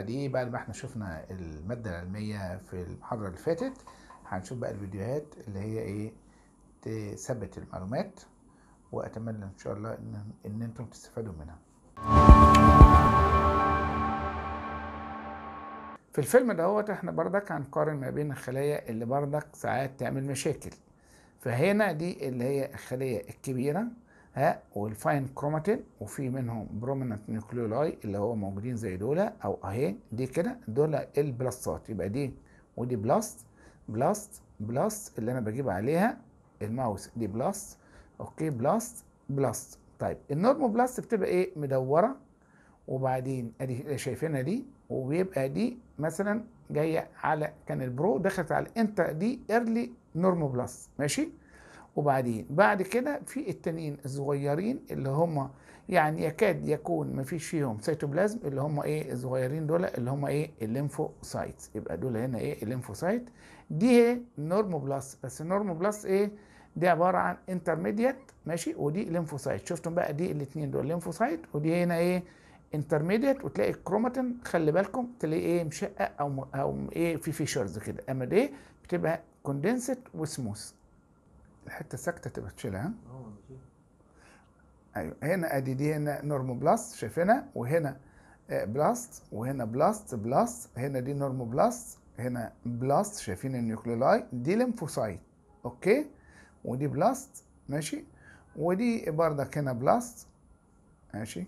الحلقه دي بعد ما احنا شفنا الماده العلميه في المحاضره اللي فاتت هنشوف بقى الفيديوهات اللي هي ايه تثبت المعلومات واتمنى ان شاء الله ان, إن انتم تستفادوا منها في الفيلم دهوت احنا بردك هنقارن ما بين الخلايا اللي بردك ساعات تعمل مشاكل فهنا دي اللي هي الخليه الكبيره ها والفاين كروماتين وفي منهم بروميننت نيوكليولاي اللي هو موجودين زي دول او اهي دي كده دول البلاستات يبقى دي ودي بلاست بلاست بلاست اللي انا بجيب عليها الماوس دي بلاست اوكي بلاست بلاست طيب النورمو بلاست بتبقى ايه مدوره وبعدين ادي شايفينها دي وبيبقى دي مثلا جايه على كان البرو دخلت على الانتر دي ايرلي نورمو بلاست ماشي وبعدين بعد كده في التانيين الصغيرين اللي هم يعني يكاد يكون ما فيش فيهم سيتوبلازم اللي هم ايه الصغيرين دول اللي هم ايه الليمفوسايتس يبقى دول هنا ايه الليمفوسايت دي هي نورمو بلس بس النورمو بلس ايه دي عباره عن انترميديت ماشي ودي ليمفوسايت شفتم بقى دي الاثنين دول ليمفوسايت ودي هنا ايه انترميديت وتلاقي الكروماتين خلي بالكم تلاقي ايه مشقق او او ايه في فيشرز كده اما دي بتبقى كوندنسد وسموث الحته ساكته تبقى تشيلها اه، ايوه هنا ادي دي هنا نورمو بلاست شايفينها وهنا بلاست آه، وهنا بلاست بلاست هنا دي نورمو بلاست هنا بلاست شايفين النيوكليولاي دي ليمفوسايت اوكي ودي بلاست ماشي ودي بردك هنا بلاست ماشي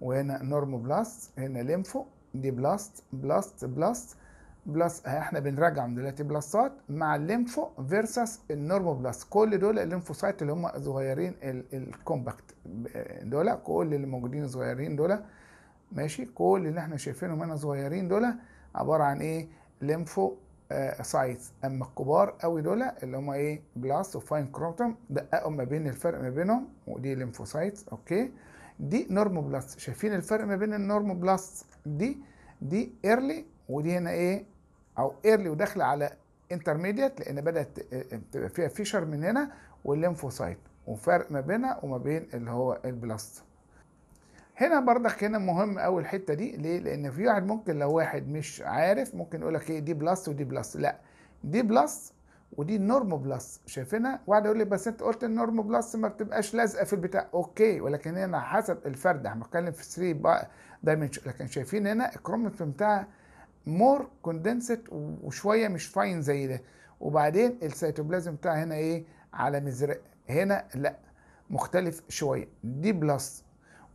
وهنا نورمو بلاست هنا ليمفو دي بلاست بلاست بلاست بلس آه، احنا بنراجع دلوقتي بلسات مع الليمفو فيرسس النورمو بلس كل دول الليمفوسايت اللي هم صغيرين الكومباكت آه، دول كل اللي موجودين صغيرين دول ماشي كل اللي احنا شايفينهم هنا صغيرين دول عباره عن ايه ليمفو سايت آه، اما الكبار قوي دول اللي هم ايه بلس وفاين كروتوم دققوا ما بين الفرق ما بينهم ودي ليمفوسايتس اوكي دي نورمو بلس شايفين الفرق ما بين النورمو بلس دي دي ايرلي ودي هنا ايه او ايرلي وداخله على انترميديت لان بدات آه، آه، تبقى فيها فيشر من هنا والليمفوسايت وفرق ما بينها وما بين اللي هو البلاست هنا برضك هنا مهم قوي الحته دي ليه لان في واحد ممكن لو واحد مش عارف ممكن يقول لك ايه دي بلس ودي بلس لا دي بلس ودي نورمو بلس شايفينها واحد يقول لي بس انت قلت النورمو بلس ما بتبقاش لازقه في البتاع اوكي ولكن هنا حسب الفرد احنا بنتكلم في 3 دايمنشن لكن شايفين هنا الكروموسوم بتاعها مور كوندنسد وشويه مش فاين زي ده وبعدين السيتوبلازم بتاعها هنا ايه على مزرق هنا لا مختلف شويه دي بلس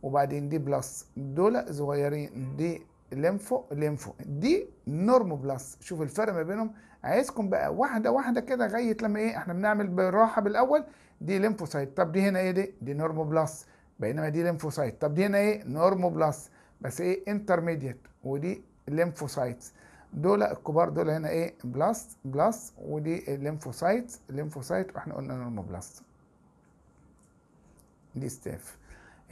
وبعدين دي بلس دول صغيرين دي ليمفو ليمفو دي نورمو بلس شوف الفرق ما بينهم عايزكم بقى واحده واحده كده لغايه لما ايه احنا بنعمل بالراحه بالاول دي ليمفوسايت طب دي هنا ايه دي دي نورمو بلس بينما دي ليمفوسايت طب دي هنا ايه نورمو بلس بس ايه انترميديت ودي الليمفوسايتس دول الكبار دول هنا ايه بلاست بلاست ودي الليمفوسايت الليمفوسايت واحنا قلنا بلس دي ستاف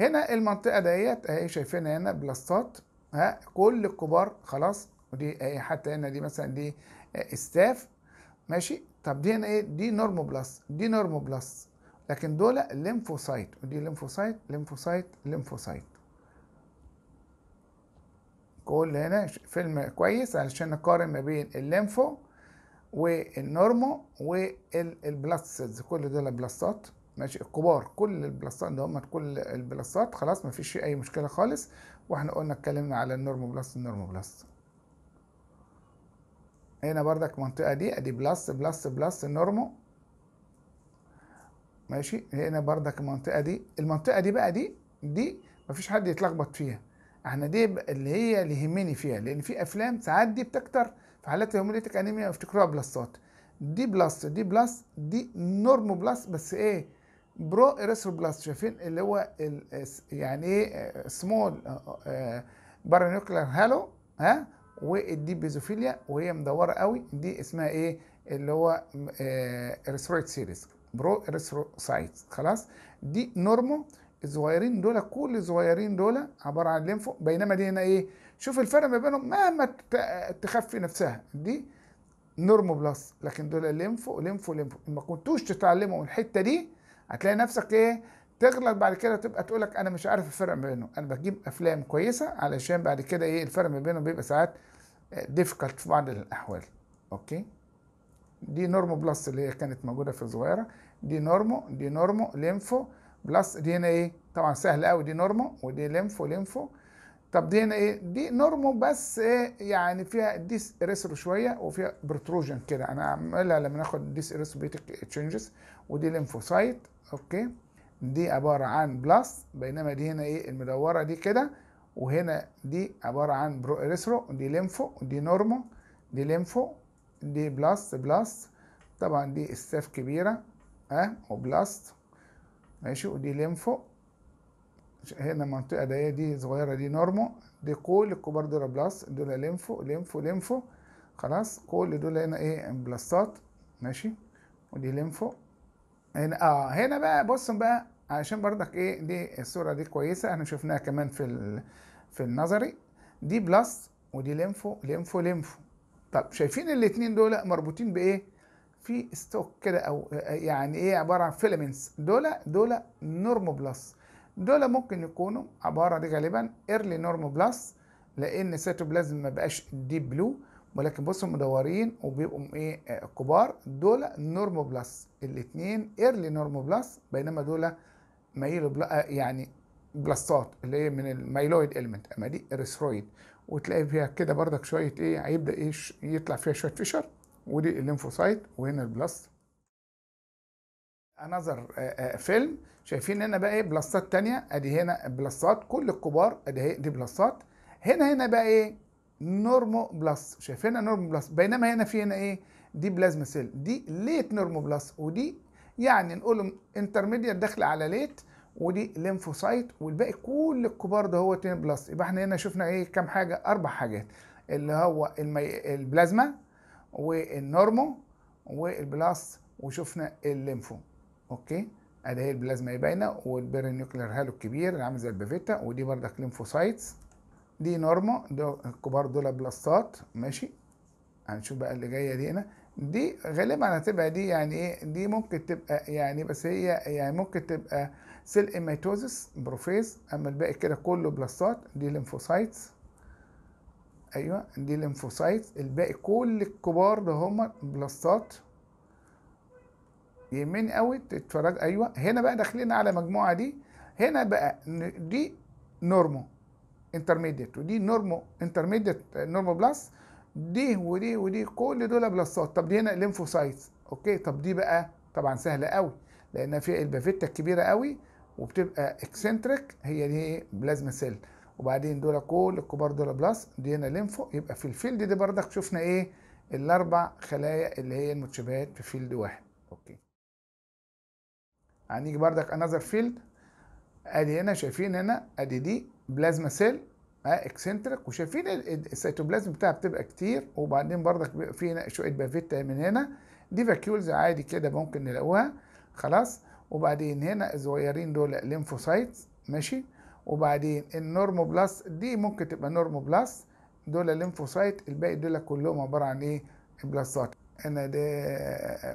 هنا المنطقه ديت اهي شايفينها هنا بلاستات ها كل الكبار خلاص ودي اهي حتى هنا دي مثلا دي آه، ستاف ماشي طب دي هنا ايه دي بلس دي بلس لكن دول الليمفوسايت ودي الليمفوسايت ليمفوسايت ليمفوسايت كل هنا فيلم كويس علشان نقارن ما بين الليمفو والنورمو والبلاستس كل دول بلاستات ماشي الكبار كل البلاستات ده هم كل البلاستات خلاص مفيش فيه اي مشكله خالص واحنا قلنا اتكلمنا على النورمو بلاست النورمو بلاست هنا بردك المنطقه دي ادي بلس بلس بلس النورمو ماشي هنا بردك المنطقه دي المنطقه دي بقى دي دي مفيش حد يتلخبط فيها احنا دي اللي هي اللي يهمني فيها لان في افلام ساعات دي بتكتر في حالات الهيموليتيك انيميا افتكروها بلسات دي بلس دي بلس دي نورمو بلس بس ايه برو اريثرو بلس شايفين اللي هو يعني ايه سمول آه، آه، بارانيوكلر هالو ها والدي بيزوفيليا وهي مدوره قوي دي اسمها ايه اللي هو آه، اريثرويد سيريز برو اريثروسايتس خلاص دي نورمو الصغيرين دول كل الصغيرين دول عباره عن لينفو بينما دي هنا ايه شوف الفرق ما بينهم مهما تخفي نفسها دي نورمو بلس لكن دول لينفو ليمفو ليمفو ما كنتوش تتعلموا الحته دي هتلاقي نفسك ايه تغلط بعد كده تبقى تقول لك انا مش عارف الفرق ما بينهم انا بجيب افلام كويسه علشان بعد كده ايه الفرق ما بينهم بيبقى ساعات ديفيكالت آه، في بعض الاحوال اوكي دي نورمو بلس اللي هي كانت موجوده في الصغيره دي نورمو دي نورمو ليمفو بلس دي هنا ايه طبعا سهل قوي دي نورمو ودي ليمفو ليمفو طب دي هنا ايه دي نورمو بس ايه يعني فيها ديس ريسرو شويه وفيها بروتروجن كده انا اعملها لما ناخد ديس ريسوبيتك تشينجز ودي ليمفوسايت اوكي دي عباره عن بلس بينما دي هنا ايه المدوره دي كده وهنا دي عباره عن برو ريسرو دي ليمفو دي نورمو دي ليمفو دي بلس بلس طبعا دي استاف كبيره اه وبلس ماشي ودي ليمفو هنا المنطقه دي ايه؟ دي صغيره دي نورمو دي كل الكبار دول بلس دول ليمفو ليمفو ليمفو خلاص كل دول هنا ايه بلسات ماشي ودي ليمفو هنا اه هنا بقى بصوا بقى عشان بردك ايه دي الصوره دي كويسه احنا شفناها كمان في ال... في النظري دي بلس ودي ليمفو ليمفو ليمفو طب شايفين الاتنين دول مربوطين بايه في ستوك كده او يعني ايه عباره عن فيلمنتس دول دول نورمو بلس دول ممكن يكونوا عباره دي غالبا ايرلي نورمو بلس لان سيتوبلازم ما بقاش ديب بلو ولكن بصوا مدورين وبيبقوا ايه كبار دول نورمو بلس الاثنين ايرلي نورمو بلس بينما دول مايلو بلا يعني بلاستات اللي هي من الميلويد المنت اما دي اريثرويد وتلاقي فيها كده بردك شويه ايه هيبدا ايه يطلع فيها شويه فيشر ودي الليمفوسايت وهنا البلاست انذر آه، آه، فيلم شايفين هنا بقى ايه بلاستات تانية ادي هنا بلاستات كل الكبار ادي دي بلاستات هنا هنا بقى ايه نورمو بلاس شايفينها نورمو بلاست بينما هنا في هنا ايه دي بلازما سيل دي ليت نورمو بلاست ودي يعني نقول انترميديت داخله على ليت ودي ليمفوسايت والباقي كل الكبار ده هو 2 بلس يبقى احنا هنا شفنا ايه كام حاجه اربع حاجات اللي هو البلازما والنورمو والبلاس وشفنا الليمفو اوكي ادي هي البلازما باينه والبيرينيوكلير هالو الكبير اللي عامل زي البافيتا ودي بردك ليمفوسايتس دي نورمو دول الكبار دول بلاستات ماشي هنشوف بقى اللي جايه دي هنا دي غالبا هتبقى دي يعني ايه دي ممكن تبقى يعني بس هي يعني ممكن تبقى سيل ايميتوزس بروفيز اما الباقي كده كله بلاستات دي ليمفوسايتس ايوه دي الليمفوسايت الباقي كل الكبار ده هما بلاستات يمين قوي تتفرج ايوه هنا بقى داخلين على مجموعه دي هنا بقى دي نورمو انترميديت ودي نورمو انترميديت نورمو بلس دي ودي ودي كل دول بلسات طب دي هنا ليمفوسايتس اوكي طب دي بقى طبعا سهله قوي لان في البافيتا الكبيره قوي وبتبقى اكسنتريك هي دي بلازما سيل وبعدين دول كل الكبار دول بلس دي هنا لينفو يبقى في الفيلد دي بردك شفنا ايه الاربع خلايا اللي هي المتشابهات في فيلد واحد اوكي هنيجي بردك انذر فيلد ادي هنا شايفين هنا ادي دي بلازما سيل ها آه، اكسنتريك وشايفين السيتوبلازم بتاعها بتبقى كتير وبعدين بردك بيبقى في هنا شويه بافيتا من هنا دي فاكيولز عادي كده ممكن نلاقوها خلاص وبعدين هنا الصغيرين دول لينفوسايتس ماشي وبعدين النورمو بلس دي ممكن تبقى نورمو بلس دول الليمفوسايت الباقي دول كلهم عباره عن ايه بلاسات هنا دي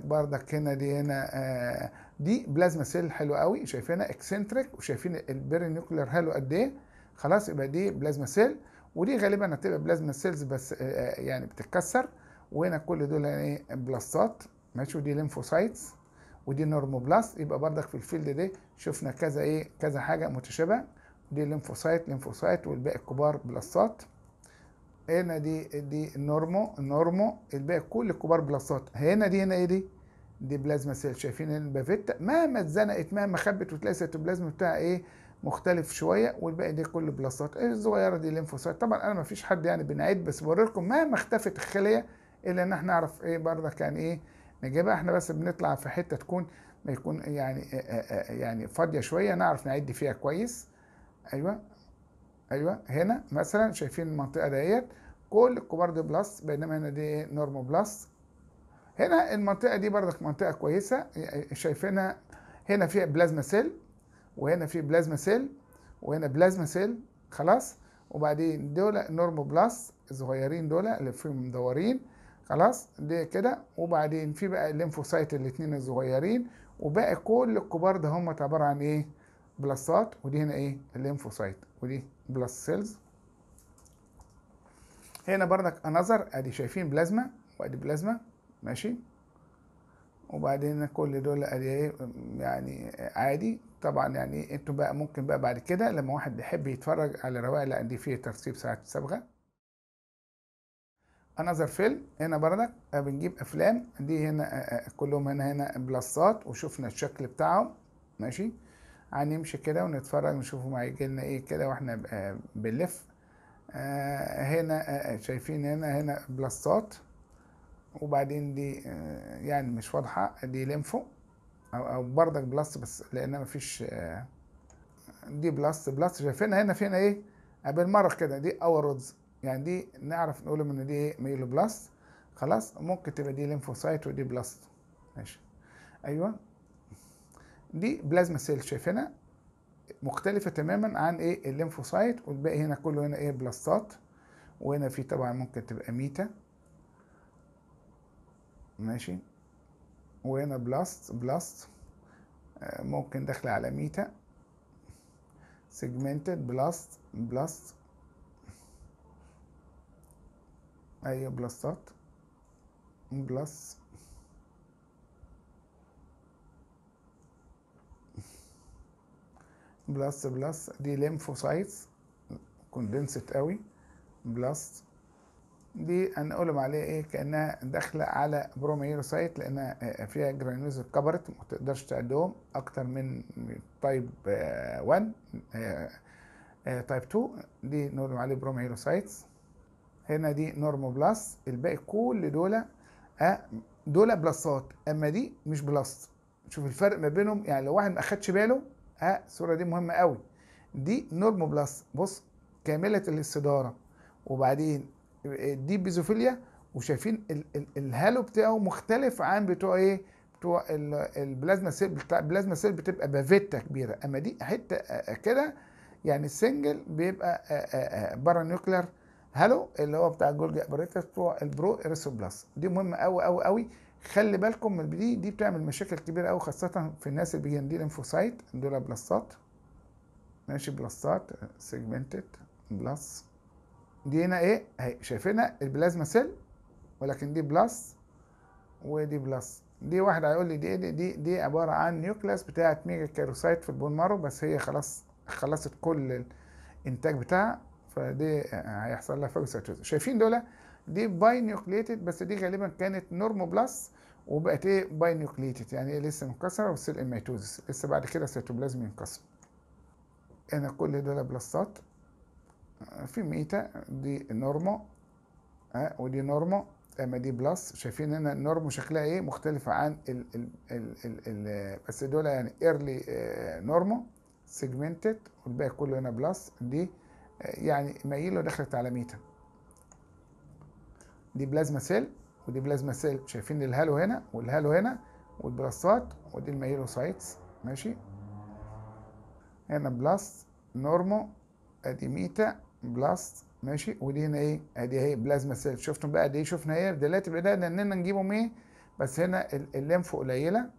بردك هنا دي هنا آه، دي بلازما سيل حلو قوي شايفينها اكسنتريك وشايفين البيرينيوكلر حلو قد ايه خلاص يبقى دي بلازما سيل ودي غالبا هتبقى بلازما سيلز بس آه، آه، يعني بتتكسر وهنا كل دول يعني ايه بلاستات ماشي ودي ليمفوسايتس ودي نورمو نورموبلاست يبقى بردك في الفيلد ده شفنا كذا ايه كذا حاجه متشابهه دي ليمفوسايت ليمفوسايت والباقي الكبار بلسات هنا دي دي نورمو نورمو الباقي كل الكبار بلسات هنا دي هنا ايه دي دي بلازما سيل شايفين البافيتا مهما اتزنقت مهما خبت وتلاقي السيتوبلازم بتاعها ايه مختلف شويه والباقي دي كله بلسات الصغيره دي ليمفوسايت طبعا انا ما فيش حد يعني بنعيد بس بوري لكم مهما اختفت الخليه الا ان احنا نعرف ايه برضك يعني ايه نجيبها احنا بس بنطلع في حته تكون ما يكون يعني يعني فاضيه شويه نعرف نعد فيها كويس ايوه ايوه هنا مثلا شايفين المنطقه ديت كل الكبار دي بلس بينما هنا دي نورمو بلس هنا المنطقه دي برضك منطقه كويسه شايفينها هنا فيها بلازما سيل وهنا في بلازما سيل وهنا بلازما سيل خلاص وبعدين دول نورمو بلس الصغيرين دول اللي فيهم مدورين خلاص دي كده وبعدين في بقى الليمفوسايت الاثنين الصغيرين وباقي كل الكبار ده هم عباره عن ايه بلسات ودي هنا ايه الليمفوسايت ودي بلس سيلز هنا بردك انذر ادي شايفين بلازما وادي بلازما ماشي وبعدين كل دول ادي ايه يعني عادي طبعا يعني انتوا بقى ممكن بقى بعد كده لما واحد يحب يتفرج على روائع لان دي فيه ترسيب ساعه الصبغه انذر فيلم هنا بردك بنجيب افلام دي هنا آه، آه، كلهم هنا هنا بلسات وشفنا الشكل بتاعهم ماشي هنمشي كده ونتفرج ما هيجي لنا ايه كده واحنا بنلف آه، هنا آه، آه، شايفين هنا هنا بلاستات وبعدين دي يعني مش واضحة دي لينفو أو, أو بردك بلس بس لأن مفيش دي بلس بلس شايفينها هنا فينا إيه بالمرة كده دي أوردز يعني دي نعرف نقول إن دي إيه؟ ميلو بلس خلاص ممكن تبقى دي لينفوسايت ودي بلاست ماشي أيوه دي بلازما سيل شايفينها مختلفة تماما عن ايه الليمفوسايت والباقي هنا كله هنا ايه بلاستات وهنا في طبعا ممكن تبقى ميتا ماشي وهنا بلاست بلاست آه، ممكن داخلة على ميتا سيجمنتد بلاست بلاست ايوه بلاستات بلس بلس بلس دي ليمفوسايتس كوندنسد قوي بلس دي هنقولهم عليها ايه كانها داخله على بروميروسايت لانها آه، آه، فيها جرانيولز كبرت ما تقدرش تعدهم اكتر من تايب 1 تايب 2 دي نقولهم عليه بروميروسايتس هنا دي نورمو بلس الباقي كل دول آه، دول بلسات اما دي مش بلس شوف الفرق ما بينهم يعني لو واحد ما اخدش باله ها آه، الصوره دي مهمه قوي دي نورمو بلس بص كامله الاستداره وبعدين آه، دي بيزوفيليا وشايفين ال ال الهالو بتاعه مختلف عن بتوع ايه بتوع البلازما سيل بتاع البلازما سيل بتبقى بافيتا كبيره اما دي حته آه، كده يعني السنجل بيبقى بارا هالو اللي هو بتاع الجولجي ابريتس بتوع البرو اريسو بلس دي مهمه قوي قوي قوي خلي بالكم من دي دي بتعمل مشاكل كبيره قوي خاصه في الناس اللي بيجي دي ليمفوسايت دول بلاصات ماشي بلاصات سيجمنتد بلس دي هنا ايه اهي شايفينها البلازما سيل ولكن دي بلس ودي بلس دي واحد هيقول لي دي دي دي عباره عن نيوكلاس بتاعه ميجا كاروسايت في البون مارو بس هي خلاص خلصت كل الانتاج بتاعها فدي هيحصل لها فاجوسايتوز شايفين دول دي باي نيوكليتد بس دي غالبا كانت نورمو بلس وبقت ايه باي نيوكليتد يعني ايه لسه منكسره بس الميتوزس لسه بعد كده السيتوبلازم ينكسر هنا كل دول بلسات في ميتا دي نورمو اه ودي نورمو اما دي بلس شايفين هنا النورمو شكلها ايه مختلفه عن ال ال ال ال ال بس دول يعني ايرلي آه، نورمو سيجمنتد والباقي كله هنا بلس دي آه، يعني مايله دخلت على ميتا دي بلازما سيل ودي بلازما سيل شايفين الهالو هنا والهالو هنا والبلاستات ودي الميلوسايتس ماشي هنا بلاست نورمو ادي ميتا بلاست ماشي ودي هنا ايه ادي اهي بلازما سيل شفتم بقى دي إيه شفنا ايه دلوقتي بدانا اننا نجيبهم ايه بس هنا الليمف قليله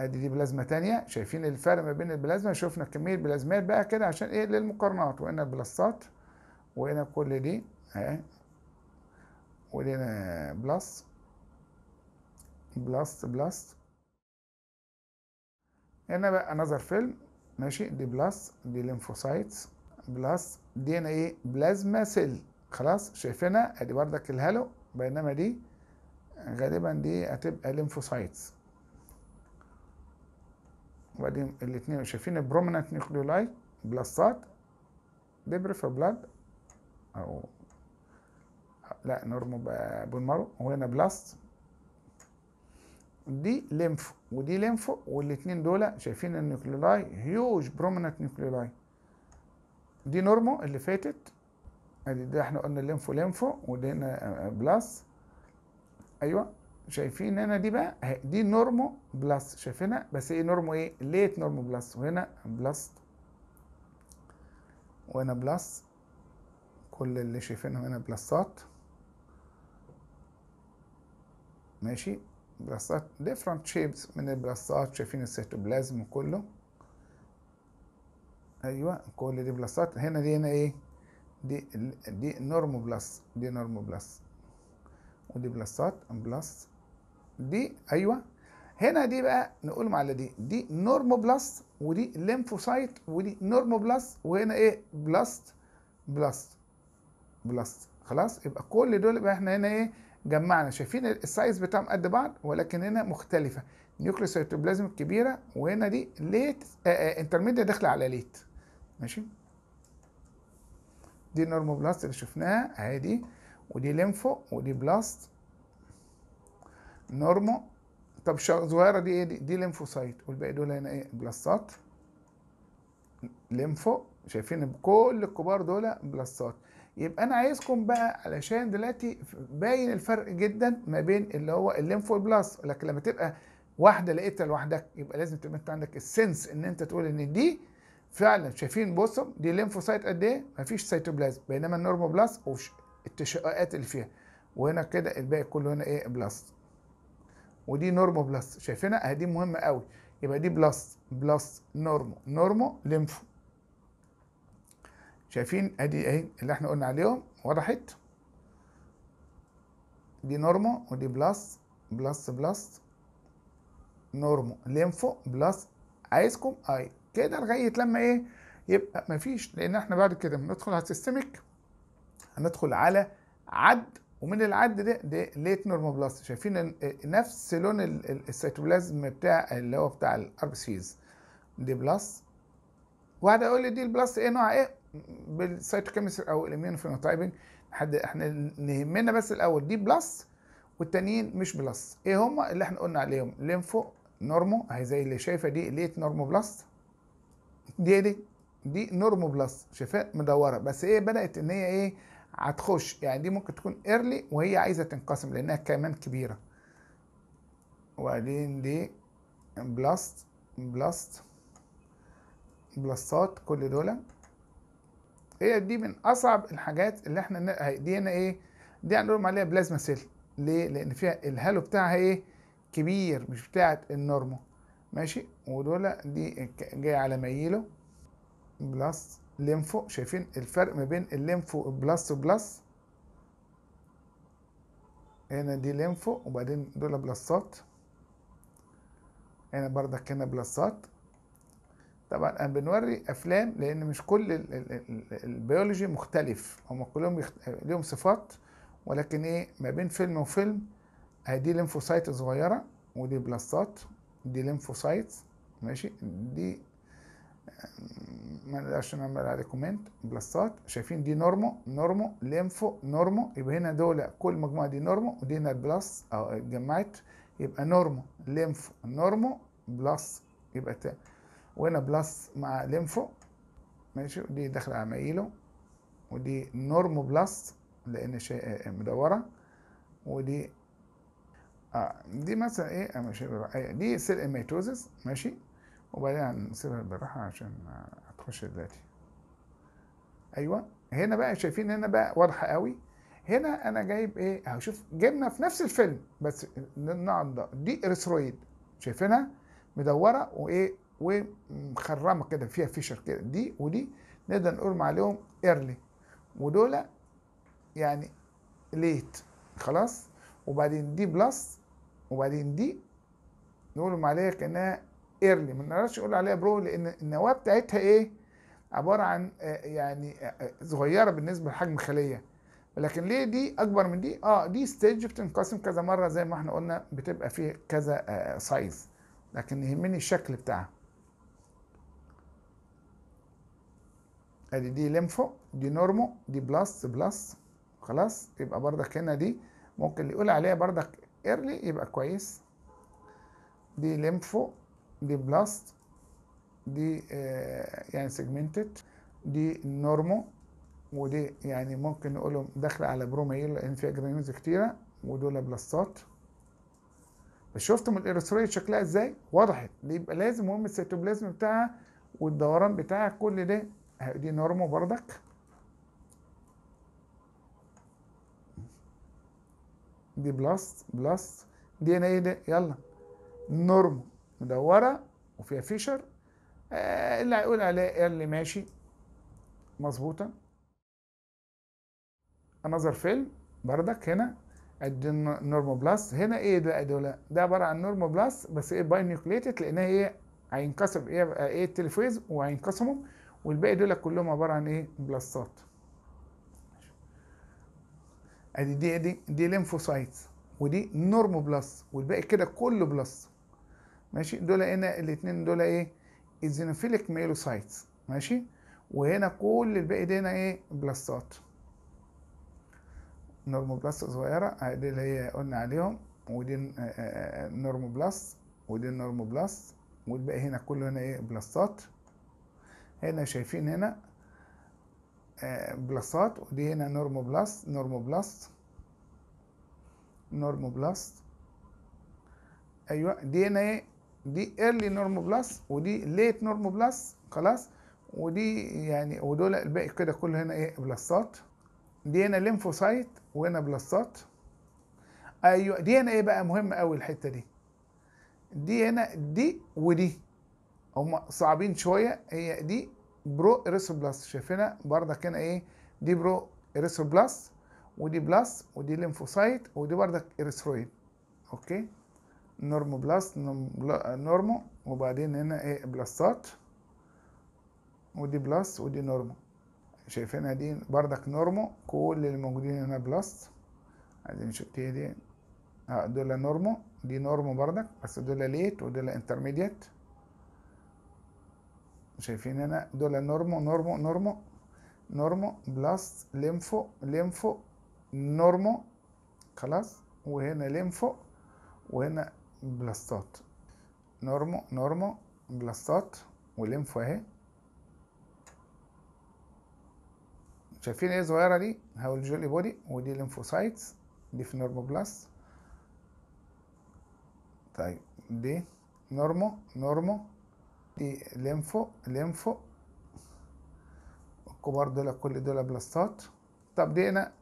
ادي دي بلازما تانية شايفين الفرق ما بين البلازما شفنا كميه بلازمات بقى كده عشان ايه للمقارنات وهنا بلاستات وهنا كل دي اهي ولينا بلس بلس بلس هنا بقى نظر فيلم ماشي دي بلس دي ليمفوسايتس بلس دي هنا ايه بلازما سيل خلاص شايفينها ادي بردك الهالو بينما دي غالبا دي هتبقى ليمفوسايتس وبعدين الاثنين شايفين البرومننت نيوكليولاي بلاسات دبر في بلاد او لا نورمو بون مارو وهنا بلاست دي ليمفو ودي ليمفو والاثنين دول شايفين النيوكليولاي هيوج برومنت نيوكليولاي دي نورمو اللي فاتت ادي ده احنا قلنا ليمفو ليمفو ودي هنا آه، آه، بلس ايوه شايفين هنا دي بقى دي نورمو بلس شايفينها بس ايه نورمو ايه ليت نورمو بلس وهنا بلس وهنا بلس كل اللي شايفينه هنا بلسات ماشي بلاستات ديفرنت شيبس من البلاستات شايفين السيتوبلازم كله ايوه كل دي بلاستات هنا دي هنا ايه دي دي نورمو بلاست دي نورمو بلاست ودي بلاستات بلاست دي ايوه هنا دي بقى نقولهم على دي دي نورمو بلاست ودي ليمفوسايت ودي نورمو بلاست وهنا ايه بلاست بلاست بلاست خلاص يبقى كل دول يبقى احنا هنا ايه جمعنا شايفين السايز بتاعهم قد بعض ولكن هنا مختلفه نيوكلير سيتوبلازم الكبيره وهنا دي ليت انترميديا آه، آه، داخله على ليت ماشي دي بلاست اللي شفناها اهي دي ودي ليمفو ودي بلاست نورمو طب صغيره دي ايه دي, دي ليمفوسايت والباقي دول هنا ايه بلاستات ليمفو شايفين كل الكبار دول بلاستات يبقى انا عايزكم بقى علشان دلوقتي باين الفرق جدا ما بين اللي هو الليمفو بلس لكن لما تبقى واحده لقيتها لوحدك يبقى لازم تبقى انت عندك السنس ان انت تقول ان دي فعلا شايفين بصوا دي ليمفوسايت قد ايه مفيش سيتوبلازم بينما النورمو بلس التشققات اللي فيها وهنا كده الباقي كله هنا ايه بلس ودي نورمو بلس شايفينها دي مهمه قوي يبقى دي بلس بلس نورمو نورمو ليمفو شايفين ادي اهي اللي احنا قلنا عليهم وضحت دي نورمو ودي بلس بلس بلس نورمو لينفو بلس عايزكم اي كده لغايه لما ايه يبقى مفيش لان احنا بعد كده بندخل على سيستميك هندخل على عد ومن العد ده ده ليت نورمو بلس شايفين نفس لون السيتوبلازم بتاع اللي هو بتاع الار بي سيز دي بلس واحد هيقول لي دي البلس ايه نوع ايه بالسيتوكيمستري او فينوتايبنج حد احنا نهمنا بس الاول دي بلس والتانيين مش بلس ايه هما اللي احنا قلنا عليهم ليمفو نورمو اهي زي اللي شايفه دي ليت نورمو بلس دي دي دي نورمو بلس شايفاه مدوره بس ايه بدات ان هي ايه هتخش يعني دي ممكن تكون ايرلي وهي عايزه تنقسم لانها كمان كبيره وبعدين دي بلس بلس بلسات كل دول هي دي من اصعب الحاجات اللي احنا دي هنا ايه دي هنقول يعني عليها بلازما سيل ليه لان فيها الهالو بتاعها ايه كبير مش بتاعه النورمو ماشي ودول دي جايه على ميله بلس ليمفو شايفين الفرق ما بين الليمفو بلس بلس هنا دي ليمفو وبعدين دول بلسات هنا بردك هنا بلسات طبعا انا بنوري افلام لان مش كل البيولوجي مختلف هم كلهم يخت... لهم صفات ولكن ايه ما بين فيلم وفيلم دي ليمفوسايت صغيره ودي بلاستات دي ليمفوسايت ماشي دي ما نقدرش نعمل عليه كومنت بلاستات شايفين دي نورمو نورمو ليمفو نورمو يبقى هنا دول كل مجموعه دي نورمو ودي هنا بلس او اتجمعت يبقى نورمو ليمفو نورمو بلس يبقى تاني وهنا بلس مع ليمفو ماشي ودي داخله على مايلو ودي نورمو بلس لان شيء مدوره ودي اه دي مثلا ايه مش ايه؟ دي سيل ميتوزس ماشي وبعدين هنسيبها بالراحه عشان هتخش دلوقتي ايوه هنا بقى شايفين هنا بقى واضحه قوي هنا انا جايب ايه شوف جبنا في نفس الفيلم بس نقعد دي اريثرويد شايفينها مدوره وايه ومخرمه كده فيها فيشر كده دي ودي نقدر نقول عليهم ايرلي ودول يعني ليت خلاص وبعدين دي بلس وبعدين دي نقول عليها كانها ايرلي ما نقدرش نقول عليها برو لان النواه بتاعتها ايه عباره عن آه، يعني آه، آه، صغيره بالنسبه لحجم الخليه لكن ليه دي اكبر من دي اه دي ستيج بتنقسم كذا مره زي ما احنا قلنا بتبقى فيه كذا سايز لكن يهمني الشكل بتاعها ادي دي ليمفو دي نورمو دي بلس بلس خلاص يبقى بردك هنا دي ممكن اللي يقول عليها بردك ايرلي يبقى كويس دي ليمفو دي بلس دي آه يعني سيجمنتد دي نورمو ودي يعني ممكن نقولهم داخله على بروميل لان فيها جرانيولز كتيره ودول بلسات بس شفتم الارثرويد شكلها ازاي؟ وضحت يبقى لازم مهم السيتوبلازم بتاعها والدوران بتاعها كل ده دي نورمو بردك دي بلس بلس دي ان ايه ده يلا نورمو مدوره وفيها فيشر آه اللي هيقول عليه اللي ماشي مظبوطه انظر فيلم بردك هنا ادي نورمو بلس هنا ايه ده دول ده عباره عن نورمو بلس بس ايه باي نيوكليتد لانها ايه هينقسم ايه ايه التلفيز وهينقسموا والباقي دول كلهم عباره عن ايه بلاستات ادي دي دي دي ليمفوسايت ودي نورمو بلس والباقي كده كله بلس ماشي دول هنا الاثنين دول ايه الزينوفيليك ميلوسايتس ماشي وهنا كل الباقي ده هنا ايه بلاستات نورمو بلس صغيره ادي آه، اللي هي قلنا عليهم ودي نورمو آه، بلس آه، ودي نورمو بلس والباقي هنا كله هنا ايه بلاستات هنا شايفين هنا آه، بلاسات ودي هنا نورمو بلاس نورمو بلاس نورمو بلاس ايوه دي هنا ايه دي ايرلي نورمو بلاس ودي ليت نورمو بلاس خلاص ودي يعني ودول الباقي كده كله هنا ايه بلاسات دي هنا ليمفوسايت وهنا بلاسات ايوه دي هنا ايه بقى مهم قوي الحته دي دي هنا دي ودي هم صعبين شويه هي دي برو اريسو بلس شايفينها بردك هنا ايه دي برو اريسو بلس ودي بلاس ودي ليمفوسايت ودي بردك اريثرويد اوكي نورمو بلاس نورمو وبعدين هنا ايه بلسات ودي بلس ودي نورمو شايفينها دي بردك نورمو كل اللي موجودين هنا بلس عايزين نشوف دي دي آه، دول نورمو دي نورمو بردك بس دول ليت ودول انترميديت شايفين هنا دول نورمو نورمو نورمو نورمو بلس ليمفو ليمفو نورمو خلاص وهنا ليمفو وهنا بلاستات نورمو نورمو بلاستات وليمفو اهي شايفين ايه صغيره دي هاو الجولي بودي ودي ليمفوسايتس دي في نورمو بلاست طيب دي نورمو نورمو دي لينفو لينفو الكبار دول كل دول بلاستات طب دي هنا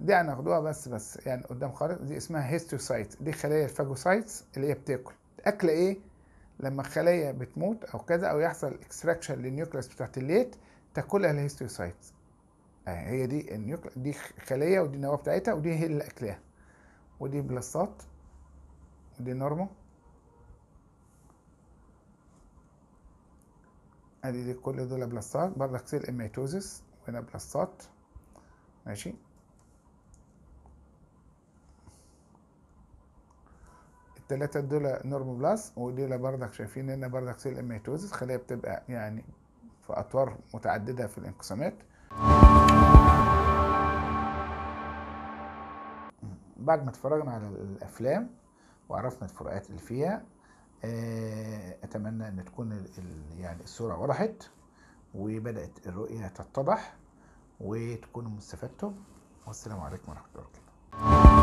دي هناخدوها بس بس يعني قدام خالص دي اسمها هيستوسايت دي خلايا الفاجوسايتس اللي هي بتاكل اكله ايه لما الخلايا بتموت او كذا او يحصل اكستراكشن للنيوكليس بتاعت الليت تاكلها الهيستوسايتس آه، هي دي النيوكل دي خليه ودي النواه بتاعتها ودي هي اللي اكلها ودي بلاستات ودي نورمال ادي دي كل دول بلاستات برضك سيل اميتوزس وهنا بلاستات ماشي التلاتة دول نورم بلاس ودول بردك شايفين ان بردك سيل اميتوزس خلية بتبقى يعني في اطوار متعددة في الانقسامات بعد ما اتفرجنا على الافلام وعرفنا الفروقات اللي فيها آه، اتمنى ان تكون يعني الصوره وضحت وبدات الرؤيه تتضح وتكونوا استفدتم والسلام عليكم ورحمه الله وبركاته